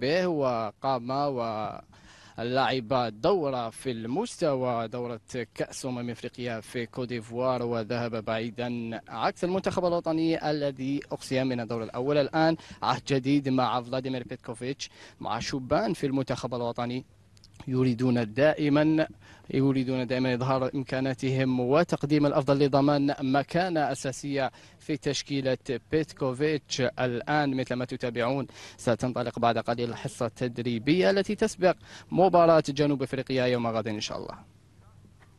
به وقام لعب دورة في المستوى دورة كأس أمم إفريقيا في كوديفوار وذهب بعيدا عكس المنتخب الوطني الذي أقصي من الدور الأول الآن عهد جديد مع فلاديمير بيتكوفيتش مع شبان في المنتخب الوطني يريدون دائما يريدون دائما إظهار إمكاناتهم وتقديم الأفضل لضمان مكانة أساسية في تشكيلة بيتكوفيتش الآن مثل ما تتابعون ستنطلق بعد قليل الحصة التدريبية التي تسبق مباراة جنوب أفريقيا يوم غد إن شاء الله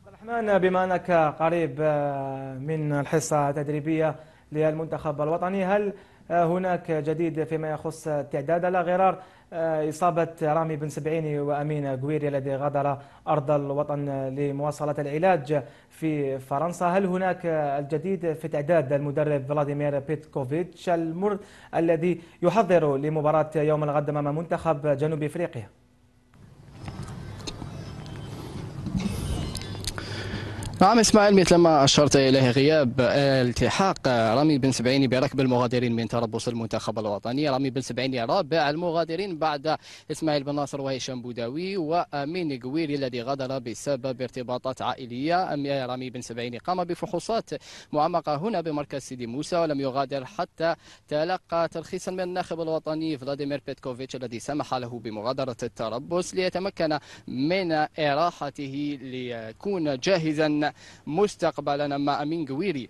الرحمن بما أنك قريب آه، من الحصة التدريبية للمنتخب الوطني هل آه، هناك جديد فيما يخص تعداد على غرار آه، إصابة رامي بن سبعيني وأمين قويري الذي غادر أرض الوطن لمواصلة العلاج في فرنسا هل هناك الجديد في تعداد المدرب فلاديمير بيتكوفيتش المر الذي يحضر لمباراة يوم الغد أمام منتخب جنوب إفريقيا؟ نعم اسماعيل مثلما أشرت إليه غياب التحاق رامي بن سبعيني بركب المغادرين من تربص المنتخب الوطني رامي بن سبعيني رابع المغادرين بعد إسماعيل بن ناصر وهشام بوداوي وأمين قويري الذي غادر بسبب ارتباطات عائلية رامي بن سبعيني قام بفحوصات معمقة هنا بمركز سيدي موسى ولم يغادر حتى تلقى ترخيصا من الناخب الوطني فلاديمير بيتكوفيتش الذي سمح له بمغادرة التربص ليتمكن من إراحته ليكون جاهزا مستقبلا مع مينغويري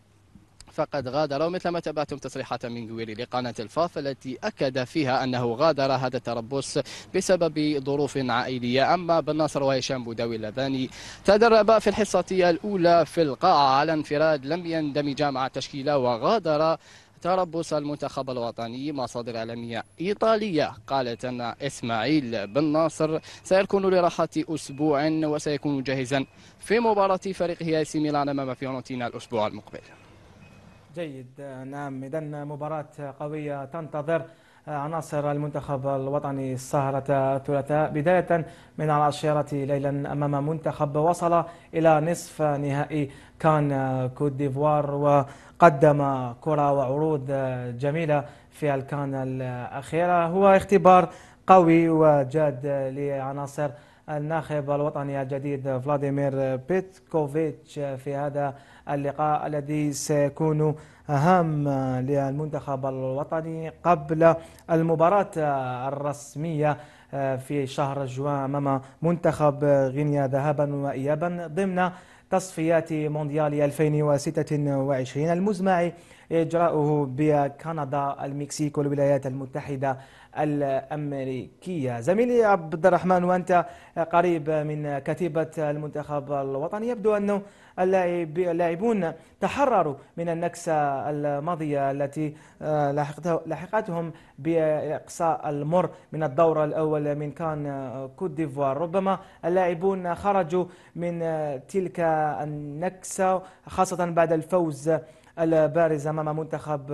فقد غادر ومثل ما تابعتم تصريحات منغويري لقناة الفاف التي أكد فيها أنه غادر هذا التربص بسبب ظروف عائلية أما بن ناصر وهشام بوداوي اللذاني تدربا في الحصة الأولى في القاعة على انفراد لم يندمجا مع التشكيلة وغادر تربص المنتخب الوطني مصادر إعلامية إيطالية قالت أن إسماعيل بن ناصر سيكون لراحة أسبوع وسيكون جاهزا في مباراة فريقه سي ميلان أمام فيورنتينا الأسبوع المقبل جيد نعم إذا مباراة قوية تنتظر آه، عناصر المنتخب الوطني السهرة الثلاثاء بداية من العشيرة ليلا أمام منتخب وصل إلى نصف نهائي كان كوت ديفوار وقدم كرة وعروض جميلة في الكان الأخيرة هو اختبار قوي وجاد لعناصر الناخب الوطني الجديد فلاديمير بيتكوفيتش في هذا اللقاء الذي سيكون هام للمنتخب الوطني قبل المباراة الرسمية في شهر جوان أمام منتخب غينيا ذهابا وإيابا ضمن تصفيات مونديال 2026 المزمع إجراؤه بكندا المكسيك والولايات المتحدة الأمريكية زميلي عبد الرحمن وأنت قريب من كتيبة المنتخب الوطني يبدو أنه اللاعبون تحرروا من النكسة الماضية التي آه، لحقتهم بإقصاء المر من الدور الأول من كان كوت ديفوار ربما اللاعبون خرجوا من تلك النكسة خاصة بعد الفوز البارز أمام منتخب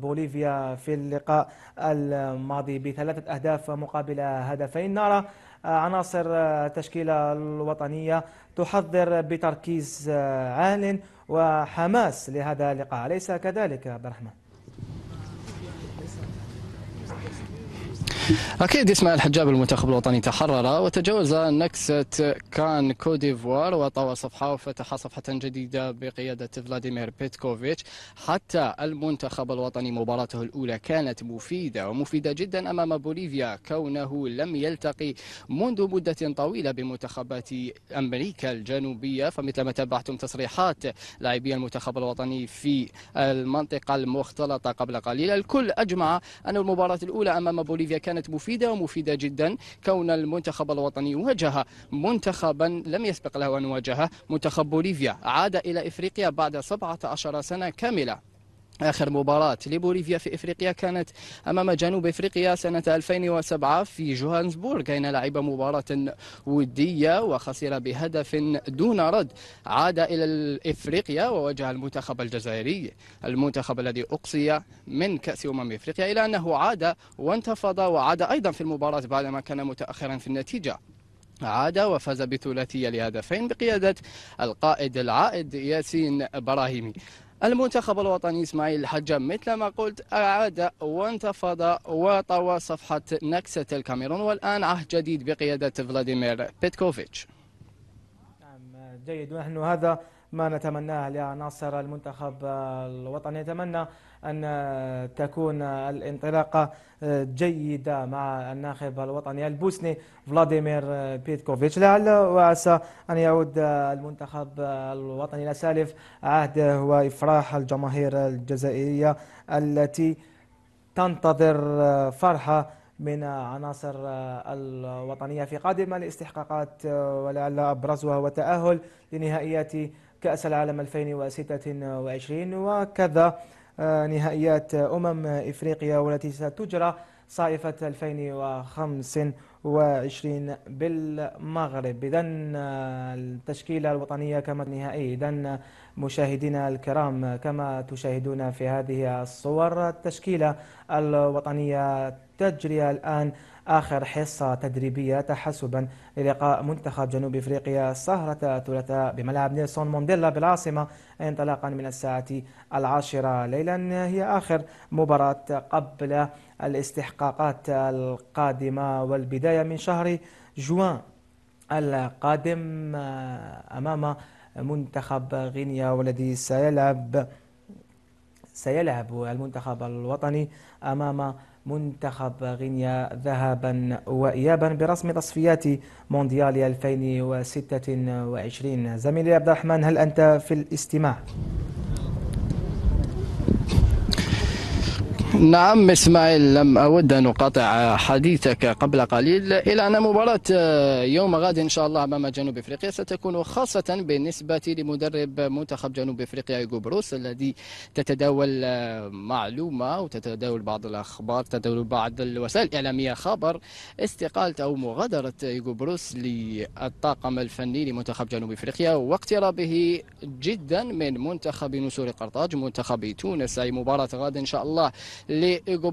بوليفيا في اللقاء الماضي بثلاثة أهداف مقابل هدفين نرى عناصر التشكيلة الوطنية تحضر بتركيز عال وحماس لهذا اللقاء أليس كذلك عبد الرحمن؟ أكيد اسمع الحجاب المنتخب الوطني تحرر وتجاوز نكسة كان كوديفوار وطوى صفحة وفتح صفحة جديدة بقيادة فلاديمير بيتكوفيتش حتى المنتخب الوطني مباراته الأولى كانت مفيدة ومفيدة جدا أمام بوليفيا كونه لم يلتقي منذ مدة طويلة بمنتخبات أمريكا الجنوبية فمثل ما تابعتم تصريحات لاعبي المنتخب الوطني في المنطقة المختلطة قبل قليل الكل أجمع أن المباراة الأولى أمام بوليفيا كانت كانت مفيدة ومفيدة جدا كون المنتخب الوطني واجه منتخبا لم يسبق له أن واجهه منتخب بوليفيا عاد إلى إفريقيا بعد 17 سنة كاملة آخر مباراة لبوليفيا في إفريقيا كانت أمام جنوب إفريقيا سنة 2007 في جوهانسبورغ حين لعب مباراة ودية وخسر بهدف دون رد عاد إلى إفريقيا وواجه المنتخب الجزائري المنتخب الذي أقصي من كأس أمم إفريقيا إلى أنه عاد وانتفض وعاد أيضا في المباراة بعدما كان متأخرا في النتيجة عاد وفاز بثلاثية لهدفين بقيادة القائد العائد ياسين براهيمي المنتخب الوطني إسماعيل الحجة مثل ما قلت أعاد وانتفض وطوى صفحة نكسة الكاميرون والآن عهد جديد بقيادة فلاديمير بيتكوفيتش نعم، جيد ونحن هذا ما نتمناه لعناصر المنتخب الوطني نتمنى أن تكون الانطلاقة جيدة مع الناخب الوطني البوسني فلاديمير بيتكوفيتش لعل وعسى أن يعود المنتخب الوطني إلى سالف عهده وإفراح الجماهير الجزائرية التي تنتظر فرحة من عناصر الوطنية في قادم الاستحقاقات ولعل أبرزها هو تأهل لنهائيات كأس العالم 2026 وكذا آه، نهائيات آه، أمم إفريقيا والتي ستجرى صائفة 2025 بالمغرب إذا آه، التشكيلة الوطنية كما نهائي إذا مشاهدينا الكرام كما تشاهدون في هذه الصور التشكيلة الوطنية تجري الآن آخر حصة تدريبية تحسبا للقاء منتخب جنوب إفريقيا سهرة ثلاثاء بملعب نيلسون مونديلا بالعاصمة انطلاقا من الساعة العاشرة ليلا هي آخر مباراة قبل الاستحقاقات القادمة والبداية من شهر جوان القادم أمام منتخب غينيا والذي سيلعب سيلعب المنتخب الوطني أمام منتخب غينيا ذهبا وإيابا برسم تصفيات مونديال 2026 زميلي عبد الرحمن هل أنت في الاستماع؟ نعم اسماعيل لم اود ان اقاطع حديثك قبل قليل الى ان مباراه آه، يوم غد ان شاء الله امام جنوب افريقيا ستكون خاصه بالنسبه لمدرب منتخب جنوب افريقيا ايجو بروس الذي تتداول آه، معلومه وتتداول بعض الاخبار تتداول بعض الوسائل الاعلاميه خبر استقاله او مغادره ايجو بروس للطاقم الفني لمنتخب جنوب افريقيا واقترابه جدا من منتخب نسور قرطاج منتخب تونس اي مباراه غد ان شاء الله les Ego